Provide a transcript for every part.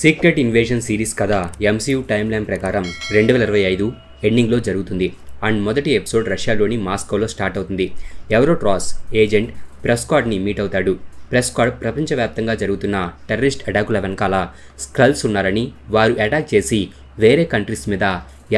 secret invasion series కథ MCU timeline ప్రకారం రెండు వేల ఇరవై ఐదు ఎండింగ్లో జరుగుతుంది అండ్ మొదటి ఎపిసోడ్ రష్యాలోని మాస్కోలో స్టార్ట్ అవుతుంది ఎవరో ట్రాస్ ఏజెంట్ ప్రెస్కాడ్ని మీట్ అవుతాడు ప్రెస్కాడ్ ప్రపంచవ్యాప్తంగా జరుగుతున్న టెర్రరిస్ట్ అటాకుల వెనకాల స్క్రల్స్ ఉన్నారని వారు అటాక్ చేసి వేరే కంట్రీస్ మీద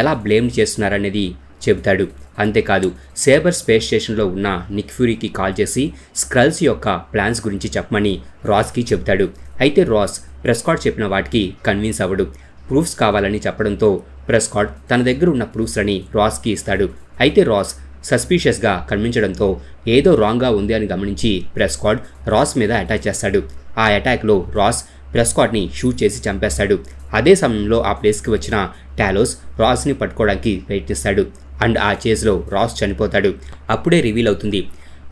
ఎలా బ్లేమ్ చేస్తున్నారనేది చెబుతాడు అంతేకాదు సేబర్ స్పేస్ స్టేషన్లో ఉన్న నిక్ఫ్యూరీకి కాల్ చేసి స్క్రల్స్ యొక్క ప్లాన్స్ గురించి చెప్పమని రాస్కి చెబుతాడు అయితే రాస్ ప్రెస్కాట్ చెప్పిన వాటికి కన్విన్స్ అవ్వడు ప్రూఫ్స్ కావాలని చెప్పడంతో ప్రెస్కాట్ తన దగ్గర ఉన్న ప్రూఫ్స్లని రాస్కి ఇస్తాడు అయితే రాస్ సస్పీషియస్గా కనిపించడంతో ఏదో రాంగ్గా ఉంది అని గమనించి ప్రెస్కాట్ రాస్ మీద అటాక్ చేస్తాడు ఆ అటాక్లో రాస్ ప్రెస్కాట్ని షూట్ చేసి చంపేస్తాడు అదే సమయంలో ఆ ప్లేస్కి వచ్చిన టాలోస్ రాస్ని పట్టుకోవడానికి ప్రయత్నిస్తాడు అండ్ ఆ చేజ్లో రాస్ చనిపోతాడు అప్పుడే రివీల్ అవుతుంది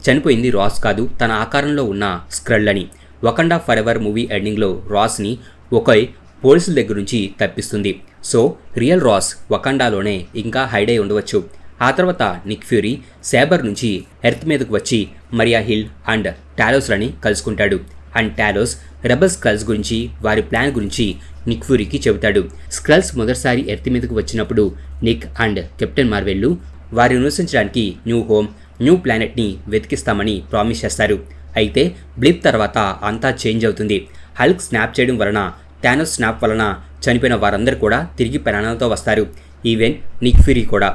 చనిపోయింది రాస్ కాదు తన ఆకారంలో ఉన్న స్క్రల్ అని వకండా ఫర్ ఎవర్ మూవీ ఎండింగ్లో రాస్ని ఒక పోలీసుల దగ్గర నుంచి తప్పిస్తుంది సో రియల్ రాస్ వకండాలోనే ఇంకా హైడై ఉండవచ్చు ఆ తర్వాత నిక్ ఫ్యూరీ సేబర్ నుంచి ఎర్త్ మీదకు వచ్చి మరియా హిల్ అండ్ టాలోస్లని కలుసుకుంటాడు అండ్ టాలోస్ రెబల్ స్కల్స్ గురించి వారి ప్లాన్ గురించి నిక్ ఫ్యూరీకి చెబుతాడు స్క్రల్స్ మొదటిసారి ఎర్త్ మీదకు వచ్చినప్పుడు నిక్ అండ్ కెప్టెన్ మార్వెల్లు వారిని నివసించడానికి న్యూ హోమ్ న్యూ ప్లానెట్ని వెతికిస్తామని ప్రామిస్ చేస్తారు అయితే బ్లిప్ తర్వాత అంతా చేంజ్ అవుతుంది హల్క్ స్నాప్ చేయడం వలన టానోస్ స్నాప్ వలన చనిపోయిన వారందరూ కూడా తిరిగి ప్రాణాలతో వస్తారు ఈవెన్ నిక్ ఫ్యూరీ కూడా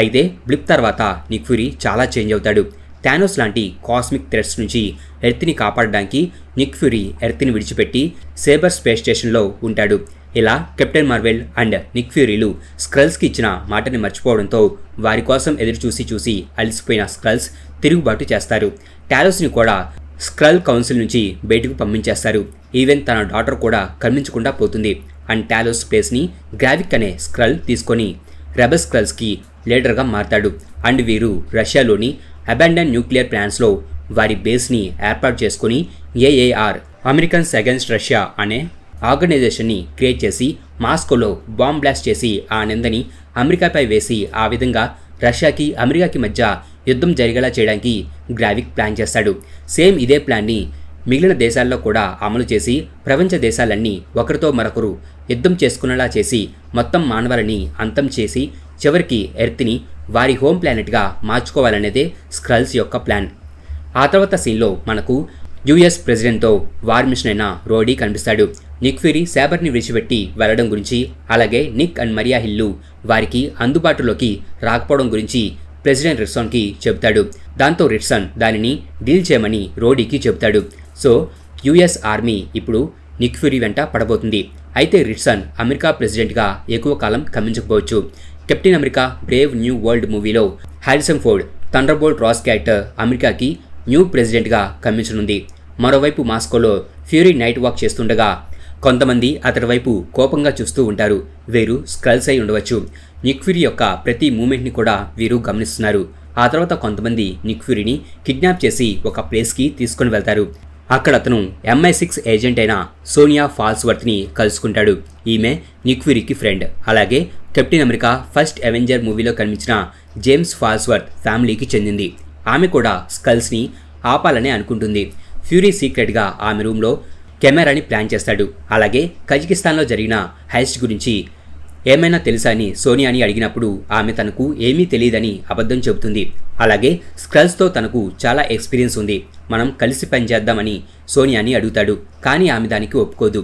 అయితే బ్లిప్ తర్వాత నిక్ ఫ్యూరీ చాలా చేంజ్ అవుతాడు థానోస్ లాంటి కాస్మిక్ థ్రెడ్స్ నుంచి ఎర్త్ని కాపాడడానికి నిక్ ఫ్యూరీ ఎర్త్ని విడిచిపెట్టి సేబర్ స్పేస్ స్టేషన్లో ఉంటాడు ఇలా కెప్టెన్ మార్వెల్ అండ్ నిక్ ఫ్యూరీలు స్క్రల్స్కి ఇచ్చిన మాటని మర్చిపోవడంతో వారి కోసం ఎదురు చూసి చూసి అలసిపోయిన స్క్రల్స్ తిరుగుబాటు చేస్తారు టాలోస్ని కూడా స్క్రల్ కౌన్సిల్ నుంచి బయటకు పంపించేస్తారు ఈవెన్ తన డాటర్ కూడా కనిపించకుండా పోతుంది అండ్ టాలోస్ ప్లేస్ని గ్రావిక్ అనే స్క్రల్ తీసుకొని రెబల్ స్క్రల్స్కి లీడర్గా మారతాడు అండ్ వీరు రష్యాలోని అబాండన్ న్యూక్లియర్ ప్లాంట్స్లో వారి బేస్ని ఏర్పాటు చేసుకుని ఏఏఆర్ అమెరికన్స్ అగెన్స్ట్ రష్యా అనే ఆర్గనైజేషన్ని క్రియేట్ చేసి మాస్కోలో బాంబ్ బ్లాస్ట్ చేసి ఆ నిందని అమెరికాపై వేసి ఆ విధంగా రష్యాకి అమెరికాకి మధ్య యుద్ధం జరిగేలా చేయడానికి గ్రావిక్ ప్లాన్ చేస్తాడు సేమ్ ఇదే ప్లాన్ని మిగిలిన దేశాల్లో కూడా అమలు చేసి ప్రపంచ దేశాలన్నీ ఒకరితో మరొకరు యుద్ధం చేసుకునేలా చేసి మొత్తం మానవాలని అంతం చేసి చివరికి ఎర్త్ని వారి హోమ్ ప్లానెట్గా మార్చుకోవాలనేదే స్క్రల్స్ యొక్క ప్లాన్ ఆ తర్వాత సీన్లో మనకు యుఎస్ ప్రెసిడెంట్తో వార్ మిషన్ అయిన రోడీ కనిపిస్తాడు నిక్ ఫ్యూరీ శాబర్ని విడిచిపెట్టి వెళ్లడం గురించి అలాగే నిక్ అండ్ మరియా హిల్లు వారికి అందుబాటులోకి రాకపోవడం గురించి ప్రెసిడెంట్ రిట్సన్కి చెబుతాడు దాంతో రిట్సన్ దానిని డీల్ చేయమని రోడీకి చెబుతాడు సో యుఎస్ ఆర్మీ ఇప్పుడు నిక్ ఫ్యూరీ వెంట పడబోతుంది అయితే రిట్సన్ అమెరికా ప్రెసిడెంట్గా ఎక్కువ కాలం కమించకపోవచ్చు captain America brave new world మూవీలో Harrison Ford bolt Ross character అమెరికాకి న్యూ ప్రెసిడెంట్గా కమ్మించనుంది మరోవైపు మాస్కోలో ఫ్యూరీ నైట్ వాక్ చేస్తుండగా కొంతమంది అతడి వైపు కోపంగా చూస్తూ ఉంటారు వీరు స్క్రల్స్ అయి ఉండవచ్చు నిక్ఫ్యూరీ యొక్క ప్రతి మూమెంట్ని కూడా వీరు గమనిస్తున్నారు ఆ తర్వాత కొంతమంది నిక్ఫ్యూరీని కిడ్నాప్ చేసి ఒక ప్లేస్కి తీసుకుని వెళ్తారు అక్కడ అతను ఎంఐ సిక్స్ ఏజెంట్ అయిన సోనియా ఫాల్స్వర్త్ని కలుసుకుంటాడు ఈమె నిక్ఫ్యూరీకి ఫ్రెండ్ అలాగే కెప్టెన్ అమెరికా ఫస్ట్ అవెంజర్ మూవీలో కనిపించిన జేమ్స్ ఫాల్స్వర్త్ ఫ్యామిలీకి చెందింది ఆమె కూడా స్కల్స్ని ఆపాలనే అనుకుంటుంది ఫ్యూరీ సీక్రెట్గా ఆమె రూమ్లో కెమెరాని ప్లాన్ చేస్తాడు అలాగే కజకిస్తాన్లో జరిగిన హైస్ట్ గురించి ఏమైనా తెలుసా అని సోనియాని అడిగినప్పుడు ఆమె తనకు ఏమీ తెలియదని అబద్ధం చెబుతుంది అలాగే స్క్రల్స్తో తనకు చాలా ఎక్స్పీరియన్స్ ఉంది మనం కలిసి పనిచేద్దామని సోనియాని అడుగుతాడు కానీ ఆమె దానికి ఒప్పుకోదు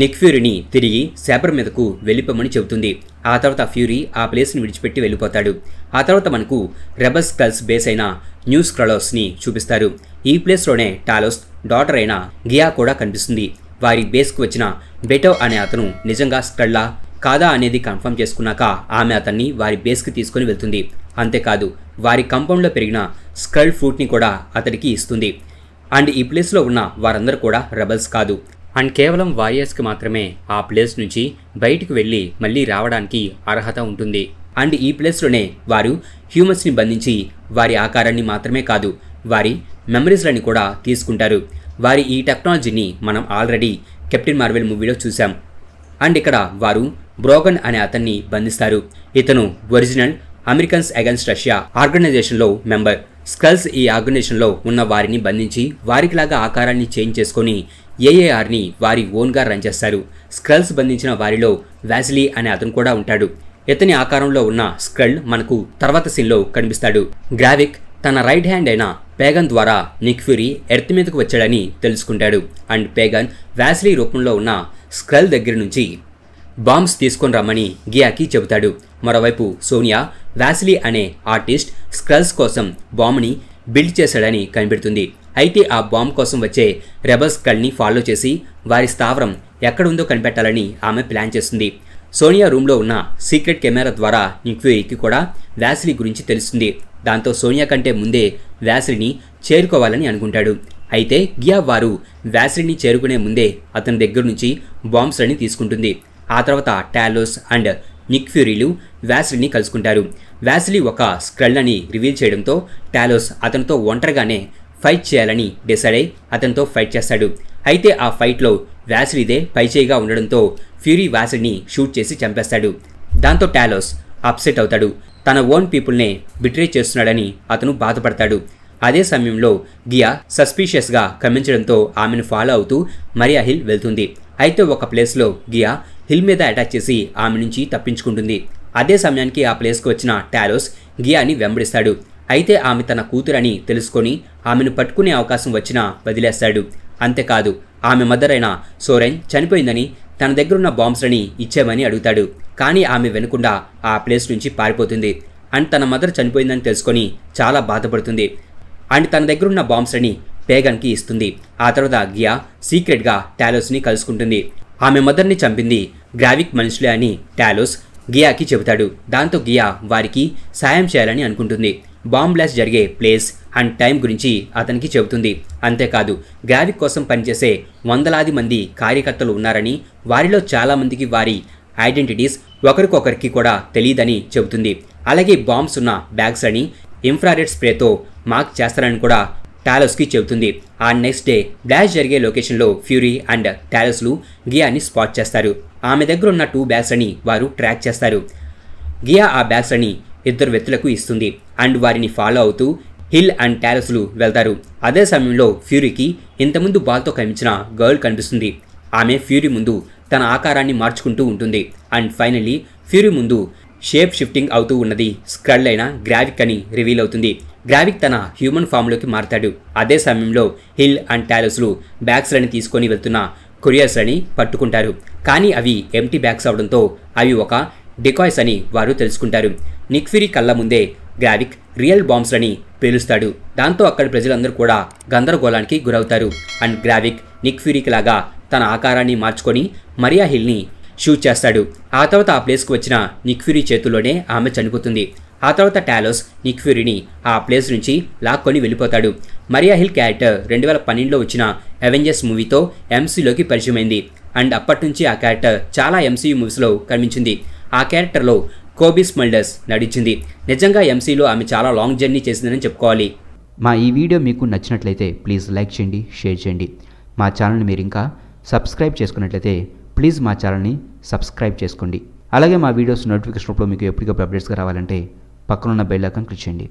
నిక్ ఫ్యూరీని తిరిగి శాబర్ మీదకు వెళ్ళిపోమని చెబుతుంది ఆ తర్వాత ఫ్యూరీ ఆ ప్లేస్ని విడిచిపెట్టి వెళ్ళిపోతాడు ఆ తర్వాత మనకు రెబల్ స్కల్స్ బేస్ అయిన న్యూస్ క్రలోస్ని చూపిస్తారు ఈ ప్లేస్లోనే టాలోస్ డాటర్ అయిన గియా కూడా కనిపిస్తుంది వారి బేస్కు వచ్చిన బెటో అనే అతను నిజంగా స్కల్లా కాదా అనేది కన్ఫర్మ్ చేసుకున్నాక ఆమె అతన్ని వారి బేస్కి తీసుకుని వెళ్తుంది అంతేకాదు వారి కంపౌండ్లో పెరిగిన స్కల్ ఫ్రూట్ని కూడా అతడికి ఇస్తుంది అండ్ ఈ ప్లేస్లో ఉన్న వారందరూ కూడా రెబల్స్ కాదు అండ్ కేవలం వారియర్స్కి మాత్రమే ఆ ప్లేస్ నుంచి బయటకు వెళ్ళి మళ్ళీ రావడానికి అర్హత ఉంటుంది అండ్ ఈ ప్లేస్లోనే వారు హ్యూమన్స్ని బంధించి వారి ఆకారాన్ని మాత్రమే కాదు వారి మెమరీస్లని కూడా తీసుకుంటారు వారి ఈ టెక్నాలజీని మనం ఆల్రెడీ కెప్టెన్ మార్వెల్ మూవీలో చూసాం అండ్ ఇక్కడ వారు బ్రోగన్ అనే అతన్ని బంధిస్తారు ఇతను ఒరిజినల్ అమెరికన్స్ అగెన్స్ట్ రష్యా ఆర్గనైజేషన్లో మెంబర్ స్కల్స్ ఈ ఆర్గనైజేషన్లో ఉన్న వారిని బంధించి వారికిలాగా ఆకారాన్ని చేంజ్ చేసుకొని ఏఏఆర్ని వారి ఓన్గా రన్ చేస్తారు స్క్రల్స్ బంధించిన వారిలో వ్యాజిలీ అనే అతను కూడా ఉంటాడు ఇతని ఆకారంలో ఉన్న స్క్రల్ మనకు తర్వాత సీన్లో కనిపిస్తాడు గ్రావిక్ తన రైట్ హ్యాండ్ అయిన పేగన్ ద్వారా నిక్ఫ్యూరీ ఎర్త్ మీదకు వచ్చాడని తెలుసుకుంటాడు అండ్ పేగన్ వ్యాసిలీ రూపంలో ఉన్న స్క్రల్ దగ్గర నుంచి బాంబ్స్ తీసుకొని రమ్మని గియాకి చెబుతాడు మరోవైపు సోనియా వ్యాసిలీ అనే ఆర్టిస్ట్ స్క్రల్స్ కోసం బాంబ్ని బిల్డ్ చేశాడని కనిపెడుతుంది అయితే ఆ బాంబ్ కోసం వచ్చే రెబల్స్ కళ్ళని ఫాలో చేసి వారి స్థావరం ఎక్కడుందో కనిపెట్టాలని ఆమె ప్లాన్ చేస్తుంది సోనియా రూమ్లో ఉన్న సీక్రెట్ కెమెరా ద్వారా ఇంక్వైరీకి కూడా వ్యాసిలి గురించి తెలుస్తుంది దాంతో సోనియా కంటే ముందే వ్యాసిలిని చేరుకోవాలని అనుకుంటాడు అయితే గియా వారు వ్యాసిలిని చేరుకునే ముందే అతని దగ్గర నుంచి బాంబ్స్లని తీసుకుంటుంది ఆ తర్వాత టాలోస్ అండ్ నిక్ ఫ్యూరీలు వ్యాసిలిని కలుసుకుంటారు వ్యాసిలి ఒక స్క్రల్ అని రివీల్ చేయడంతో టాలోస్ అతనితో ఒంటరిగానే ఫైట్ చేయాలని డిసైడ్ అయి అతనితో ఫైట్ చేస్తాడు అయితే ఆ ఫైట్లో వ్యాసిడిదే పైచేయిగా ఉండడంతో ఫ్యూరీ వ్యాసిడిని షూట్ చేసి చంపేస్తాడు దాంతో టాలోస్ అప్సెట్ అవుతాడు తన ఓన్ పీపుల్నే బిట్రే చేస్తున్నాడని అతను బాధపడతాడు అదే సమయంలో గియా సస్పీషియస్గా కమించడంతో ఆమెను ఫాలో అవుతూ మరియా హిల్ వెళ్తుంది అయితే ఒక ప్లేస్లో గియా హిల్ మీద అటాచ్ చేసి ఆమె నుంచి తప్పించుకుంటుంది అదే సమయానికి ఆ ప్లేస్కి వచ్చిన టాలోస్ గియాని వెంబడిస్తాడు అయితే ఆమె తన కూతురని తెలుసుకొని ఆమెను పట్టుకునే అవకాశం వచ్చినా వదిలేశాడు అంతేకాదు ఆమె మదర్ అయిన సోరెన్ చనిపోయిందని తన దగ్గరున్న బాంబ్స్లని ఇచ్చామని అడుగుతాడు కానీ ఆమె వెనుకుండా ఆ ప్లేస్ నుంచి పారిపోతుంది అండ్ తన మదర్ చనిపోయిందని తెలుసుకొని చాలా బాధపడుతుంది అండ్ తన దగ్గరున్న బాంబ్స్లని పేగన్కి ఇస్తుంది ఆ తర్వాత గియా సీక్రెట్గా టాలోస్ని కలుసుకుంటుంది ఆమె మదర్ని చంపింది గ్రావిక్ మనుషులే అని టాలోస్ గియాకి చెబుతాడు దాంతో గియా వారికి సాయం చేయాలని అనుకుంటుంది బాంబ్ బ్లాస్ట్ జరిగే ప్లేస్ అండ్ టైం గురించి అతనికి చెబుతుంది అంతేకాదు గ్రావిక్ కోసం పనిచేసే వందలాది మంది కార్యకర్తలు ఉన్నారని వారిలో చాలామందికి వారి ఐడెంటిటీస్ ఒకరికొకరికి కూడా తెలియదని చెబుతుంది అలాగే బాంబ్స్ ఉన్న బ్యాగ్స్ అని ఇన్ఫ్రారెడ్ స్ప్రేతో మార్క్ చేస్తారని కూడా టాలస్కి చెబుతుంది ఆ నెక్స్ట్ డే బ్లాష్ జరిగే లొకేషన్లో ఫ్యూరీ అండ్ టాలస్లు గియాని స్పాట్ చేస్తారు ఆమె దగ్గర ఉన్న టూ బ్యాగ్స్ అని వారు ట్రాక్ చేస్తారు గియా ఆ బ్యాగ్స్ అని ఇద్దరు వ్యక్తులకు ఇస్తుంది అండ్ వారిని ఫాలో అవుతూ హిల్ అండ్ టారస్లు వెళ్తారు అదే సమయంలో ఫ్యూరీకి ఇంతముందు బాల్తో కమించిన గర్ల్ కనిపిస్తుంది ఆమె ఫ్యూరీ ముందు తన ఆకారాన్ని మార్చుకుంటూ ఉంటుంది అండ్ ఫైనలీ ఫ్యూరీ ముందు షేప్ షిఫ్టింగ్ అవుతూ ఉన్నది స్క్రల్ అయిన గ్రావిక్ అని రివీల్ అవుతుంది గ్రావిక్ తన హ్యూమన్ ఫామ్లోకి మారుతాడు అదే సమయంలో హిల్ అండ్ టాలస్లు బ్యాగ్స్లని తీసుకొని వెళ్తున్న కొరియర్స్లని పట్టుకుంటారు కానీ అవి ఎంటీ బ్యాగ్స్ అవడంతో అవి ఒక డికాయ్స్ అని వారు తెలుసుకుంటారు నిక్ఫిరీ కళ్ళ ముందే గ్రావిక్ రియల్ బాంబ్స్లని పేలుస్తాడు దాంతో అక్కడి ప్రజలందరూ కూడా గందరగోళానికి గురవుతారు అండ్ గ్రావిక్ నిక్ఫ్యూరీకి లాగా తన ఆకారాన్ని మార్చుకొని మరియా హిల్ని షూట్ చేస్తాడు ఆ తర్వాత ఆ ప్లేస్కు వచ్చిన నిక్ఫ్యూరీ చేతుల్లోనే ఆమె చనిపోతుంది ఆ తర్వాత టాలోస్ నిక్ఫ్యూరీని ఆ ప్లేస్ నుంచి లాక్కొని వెళ్ళిపోతాడు మరియా హిల్ క్యారెక్టర్ రెండు వేల పన్నెండులో వచ్చిన అవెంజర్స్ మూవీతో ఎంసీలోకి పరిచయమైంది అండ్ అప్పటి నుంచి ఆ క్యారెక్టర్ చాలా ఎంసీ మూవీస్లో కనిపించింది ఆ క్యారెక్టర్లో కోబీ స్మల్డర్స్ నడిచింది నిజంగా ఎంసీలో ఆమె చాలా లాంగ్ జర్నీ చేసిందని చెప్పుకోవాలి మా ఈ వీడియో మీకు నచ్చినట్లయితే ప్లీజ్ లైక్ చేయండి షేర్ చేయండి మా ఛానల్ని మీరు ఇంకా సబ్స్క్రైబ్ చేసుకున్నట్లయితే ప్లీజ్ మా ఛానల్ని సబ్స్క్రైబ్ చేసుకోండి అలాగే మా వీడియోస్ నోటిఫికేషన్ రూపంలో మీకు ఎప్పటికప్పుడు అప్డేట్స్గా రావాలంటే పక్కనున్న బెల్ ఐకాన్ క్లిక్ చేయండి